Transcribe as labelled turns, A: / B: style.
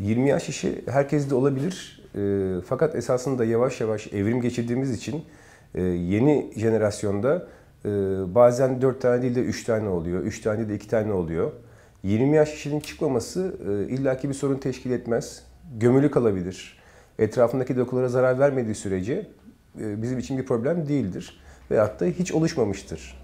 A: 20 yaş işi herkes de olabilir. Ee, fakat esasında yavaş yavaş evrim geçirdiğimiz için e, yeni jenerasyonda e, bazen 4 tane değil de 3 tane oluyor. 3 tane değil de 2 tane oluyor. 20 yaş kişinin çıkmaması e, illaki bir sorun teşkil etmez. Gömülü kalabilir. Etrafındaki dokulara zarar vermediği sürece e, bizim için bir problem değildir. Veyahut da hiç oluşmamıştır.